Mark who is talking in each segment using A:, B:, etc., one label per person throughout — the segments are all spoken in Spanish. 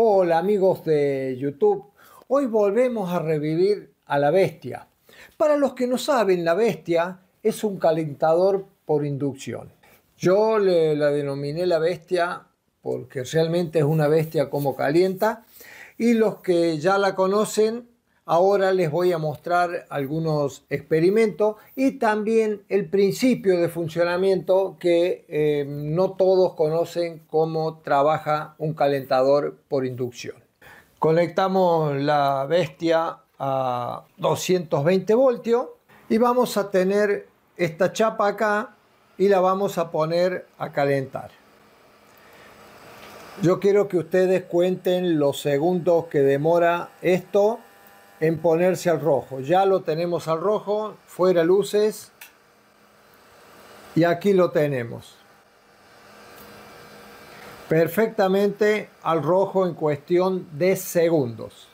A: Hola amigos de YouTube, hoy volvemos a revivir a la bestia. Para los que no saben, la bestia es un calentador por inducción. Yo la denominé la bestia porque realmente es una bestia como calienta y los que ya la conocen Ahora les voy a mostrar algunos experimentos y también el principio de funcionamiento que eh, no todos conocen cómo trabaja un calentador por inducción. Conectamos la bestia a 220 voltios y vamos a tener esta chapa acá y la vamos a poner a calentar. Yo quiero que ustedes cuenten los segundos que demora esto en ponerse al rojo. Ya lo tenemos al rojo, fuera luces. Y aquí lo tenemos. Perfectamente al rojo en cuestión de segundos.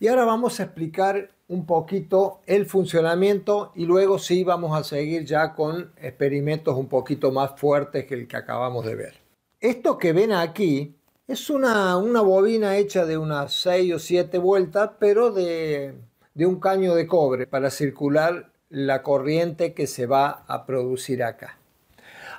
A: Y ahora vamos a explicar un poquito el funcionamiento y luego sí vamos a seguir ya con experimentos un poquito más fuertes que el que acabamos de ver. Esto que ven aquí es una, bobina hecha de unas 6 o 7 vueltas, pero de, de un caño de cobre para circular la corriente que se va a producir acá.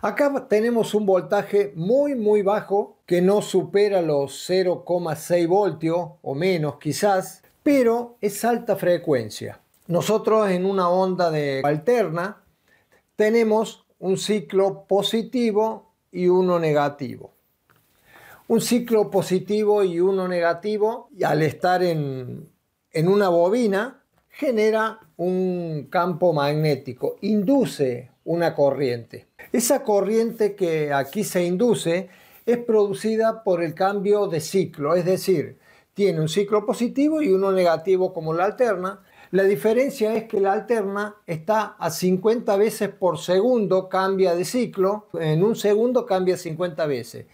A: Acá tenemos un voltaje muy muy bajo que no supera los 0,6 voltios o menos quizás, pero es alta frecuencia. Nosotros en una onda de alterna tenemos un ciclo positivo y uno negativo un ciclo positivo y uno negativo, y al estar en, en una bobina, genera un campo magnético, induce una corriente. Esa corriente que aquí se induce es producida por el cambio de ciclo, es decir, tiene un ciclo positivo y uno negativo como la alterna. La diferencia es que la alterna está a 50 veces por segundo, cambia de ciclo, en un segundo cambia 50 veces.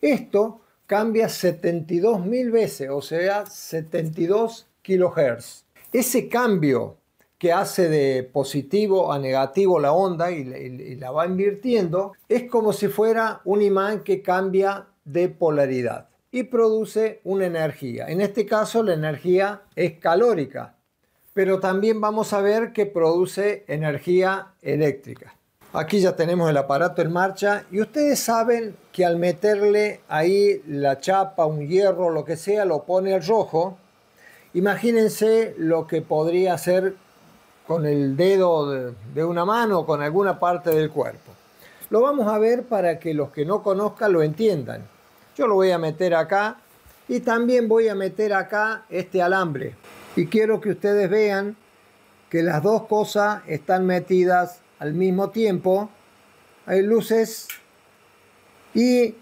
A: Esto cambia 72.000 veces, o sea, 72 kilohertz. Ese cambio que hace de positivo a negativo la onda y, y la va invirtiendo, es como si fuera un imán que cambia de polaridad y produce una energía. En este caso la energía es calórica, pero también vamos a ver que produce energía eléctrica. Aquí ya tenemos el aparato en marcha y ustedes saben que al meterle ahí la chapa, un hierro, lo que sea, lo pone el rojo. Imagínense lo que podría hacer con el dedo de, de una mano o con alguna parte del cuerpo. Lo vamos a ver para que los que no conozcan lo entiendan. Yo lo voy a meter acá y también voy a meter acá este alambre. Y quiero que ustedes vean que las dos cosas están metidas al mismo tiempo, hay luces y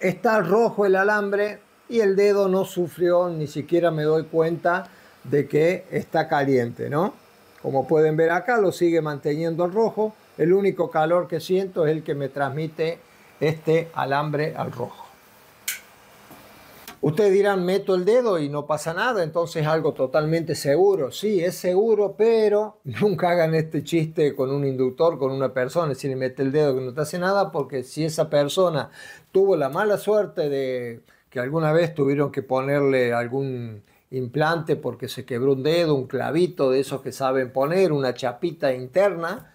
A: está rojo el alambre y el dedo no sufrió, ni siquiera me doy cuenta de que está caliente, ¿no? Como pueden ver acá, lo sigue manteniendo rojo. El único calor que siento es el que me transmite este alambre al rojo. Ustedes dirán, meto el dedo y no pasa nada, entonces es algo totalmente seguro. Sí, es seguro, pero nunca hagan este chiste con un inductor, con una persona, si le mete el dedo que no te hace nada, porque si esa persona tuvo la mala suerte de que alguna vez tuvieron que ponerle algún implante porque se quebró un dedo, un clavito de esos que saben poner, una chapita interna,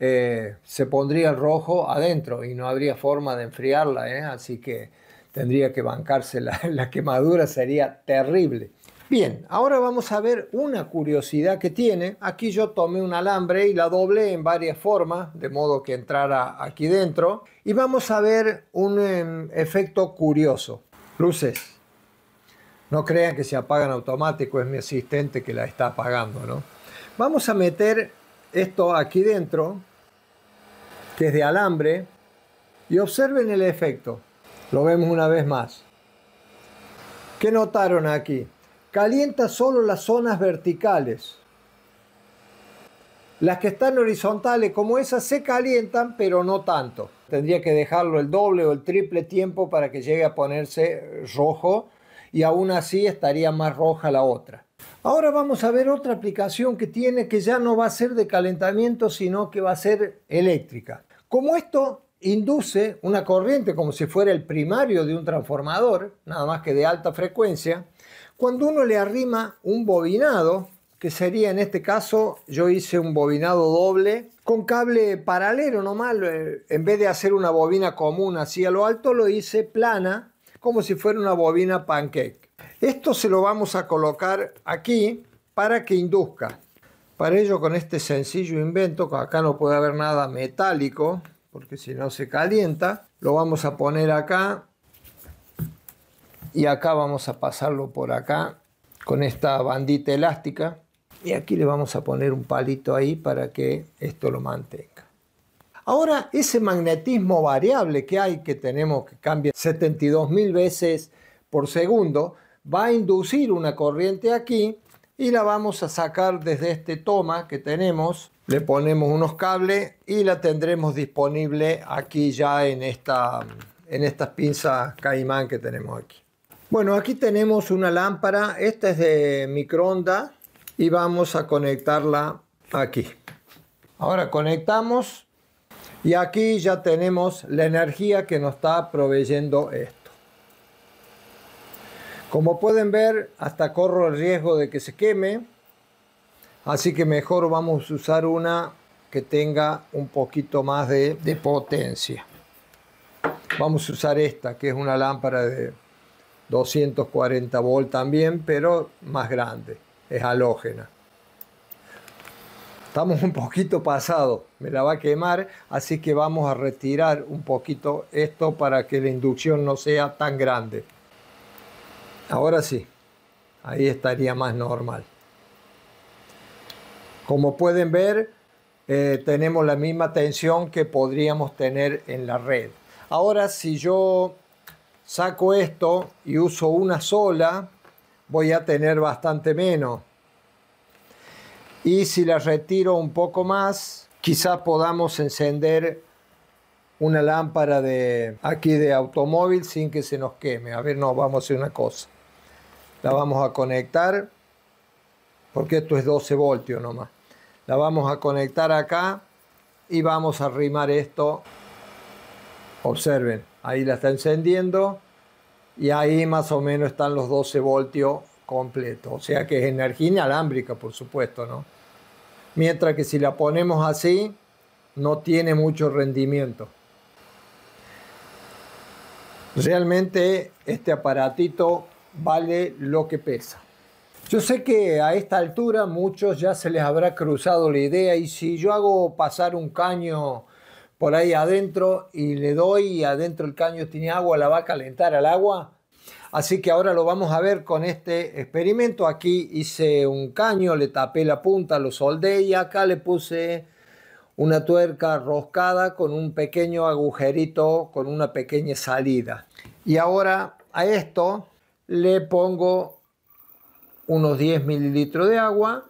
A: eh, se pondría el rojo adentro y no habría forma de enfriarla, ¿eh? así que tendría que bancarse la, quemadura, sería terrible. Bien, ahora vamos a ver una curiosidad que tiene. Aquí yo tomé un alambre y la doblé en varias formas, de modo que entrara aquí dentro. Y vamos a ver un em, efecto curioso. Luces. No crean que se apagan automático, es mi asistente que la está apagando, ¿no? Vamos a meter esto aquí dentro, que es de alambre, y observen el efecto. Lo vemos una vez más. ¿Qué notaron aquí? Calienta solo las zonas verticales. Las que están horizontales como esas se calientan, pero no tanto. Tendría que dejarlo el doble o el triple tiempo para que llegue a ponerse rojo y aún así estaría más roja la otra. Ahora vamos a ver otra aplicación que tiene que ya no va a ser de calentamiento, sino que va a ser eléctrica. Como esto induce una corriente como si fuera el primario de un transformador, nada más que de alta frecuencia, cuando uno le arrima un bobinado, que sería en este caso, yo hice un bobinado doble con cable paralelo nomás, eh, en vez de hacer una bobina común así a lo alto, lo hice plana, como si fuera una bobina pancake. Esto se lo vamos a colocar aquí para que induzca. Para ello con este sencillo invento, acá no puede haber nada metálico, porque si no se calienta. Lo vamos a poner acá y acá vamos a pasarlo por acá con esta bandita elástica y aquí le vamos a poner un palito ahí para que esto lo mantenga. Ahora, ese magnetismo variable que hay, que tenemos que cambia 72.000 veces por segundo, va a inducir una corriente aquí y la vamos a sacar desde este toma que tenemos le ponemos unos cables y la tendremos disponible aquí ya en, esta, en estas pinzas caimán que tenemos aquí. Bueno, aquí tenemos una lámpara, esta es de microondas y vamos a conectarla aquí. Ahora conectamos y aquí ya tenemos la energía que nos está proveyendo esto. Como pueden ver, hasta corro el riesgo de que se queme, Así que mejor vamos a usar una que tenga un poquito más de, potencia. Vamos a usar esta, que es una lámpara de 240 volt también, pero más grande, es halógena. Estamos un poquito pasado, me la va a quemar, así que vamos a retirar un poquito esto para que la inducción no sea tan grande. Ahora sí, ahí estaría más normal. Como pueden ver, eh, tenemos la misma tensión que podríamos tener en la red. Ahora, si yo saco esto y uso una sola, voy a tener bastante menos. Y si la retiro un poco más, quizás podamos encender una lámpara de aquí de automóvil sin que se nos queme. A ver, no, vamos a hacer una cosa. La vamos a conectar porque esto es 12 voltios nomás. La vamos a conectar acá y vamos a arrimar esto. Observen, ahí la está encendiendo y ahí más o menos están los 12 voltios completos. O sea que es energía inalámbrica, por supuesto, ¿no? Mientras que si la ponemos así, no tiene mucho rendimiento. Realmente este aparatito vale lo que pesa. Yo sé que a esta altura muchos ya se les habrá cruzado la idea y si yo hago pasar un caño por ahí adentro y le doy y adentro el caño tiene agua, la va a calentar al agua. Así que ahora lo vamos a ver con este experimento. Aquí hice un caño, le tapé la punta, lo soldé y acá le puse una tuerca roscada con un pequeño agujerito, con una pequeña salida. Y ahora a esto le pongo unos 10 mililitros de agua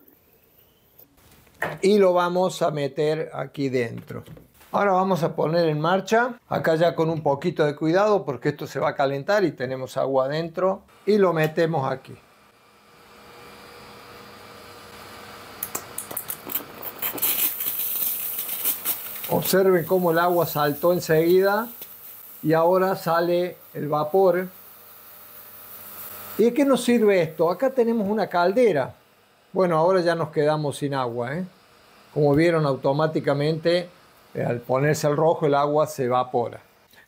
A: y lo vamos a meter aquí dentro. Ahora vamos a poner en marcha, acá ya con un poquito de cuidado porque esto se va a calentar y tenemos agua adentro y lo metemos aquí. Observen cómo el agua saltó enseguida y ahora sale el vapor ¿Y de qué nos sirve esto? Acá tenemos una caldera. Bueno, ahora ya nos quedamos sin agua. ¿eh? Como vieron, automáticamente eh, al ponerse el rojo el agua se evapora.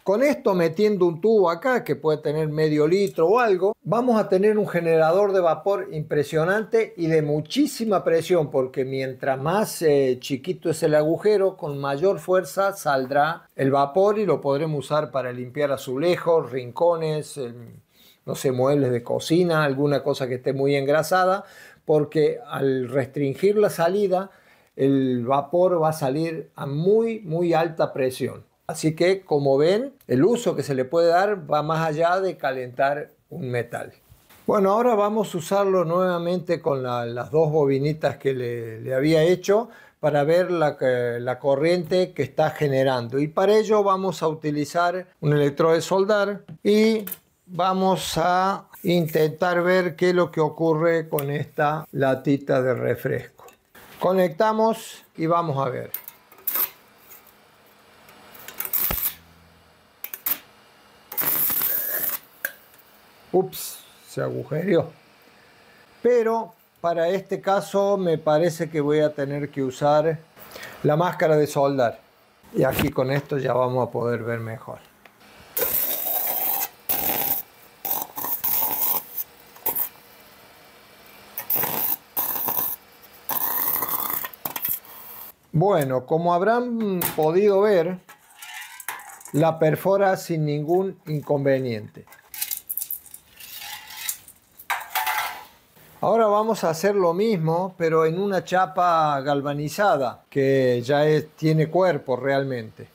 A: Con esto metiendo un tubo acá que puede tener medio litro o algo, vamos a tener un generador de vapor impresionante y de muchísima presión porque mientras más eh, chiquito es el agujero, con mayor fuerza saldrá el vapor y lo podremos usar para limpiar azulejos, rincones, em, no sé, muebles de cocina, alguna cosa que esté muy engrasada, porque al restringir la salida, el vapor va a salir a muy, muy alta presión. Así que, como ven, el uso que se le puede dar va más allá de calentar un metal. Bueno, ahora vamos a usarlo nuevamente con las dos bobinitas que le, había hecho para ver eh, la, corriente que está generando. Y para ello vamos a utilizar un electrode soldar y vamos a intentar ver qué es lo que ocurre con esta latita de refresco. Conectamos y vamos a ver. Ups, se agujereó. Pero para este caso me parece que voy a tener que usar la máscara de soldar. Y aquí con esto ya vamos a poder ver mejor. Bueno, como habrán podido ver, la perfora sin ningún inconveniente. Ahora vamos a hacer lo mismo, pero en una chapa galvanizada, que ya tiene cuerpo realmente.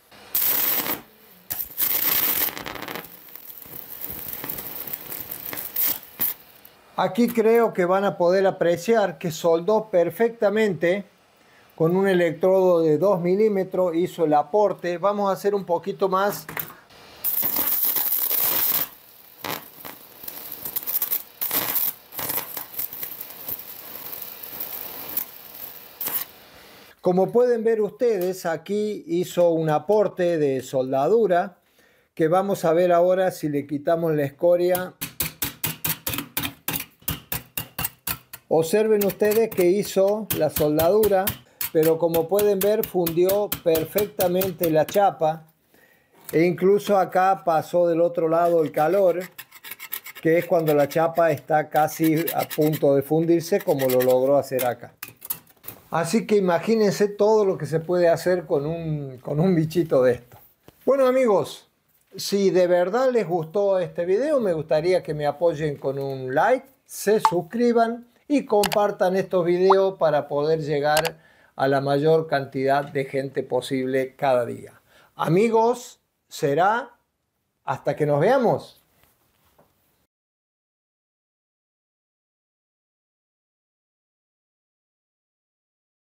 A: Aquí creo que van a poder apreciar que soldó perfectamente con un electrodo de 2 milímetros, hizo el aporte. Vamos a hacer un poquito más. Como pueden ver ustedes, aquí hizo un aporte de soldadura que vamos a ver ahora si le quitamos la escoria. Observen ustedes que hizo la soldadura pero como pueden ver fundió perfectamente la chapa e incluso acá pasó del otro lado el calor que es cuando la chapa está casi a punto de fundirse como lo logró hacer acá. Así que imagínense todo lo que se puede hacer con un, con un bichito de esto. Bueno amigos, si de verdad les gustó este video, me gustaría que me apoyen con un like, se suscriban y compartan estos videos para poder llegar a la mayor cantidad de gente posible cada día. Amigos, será hasta que nos veamos.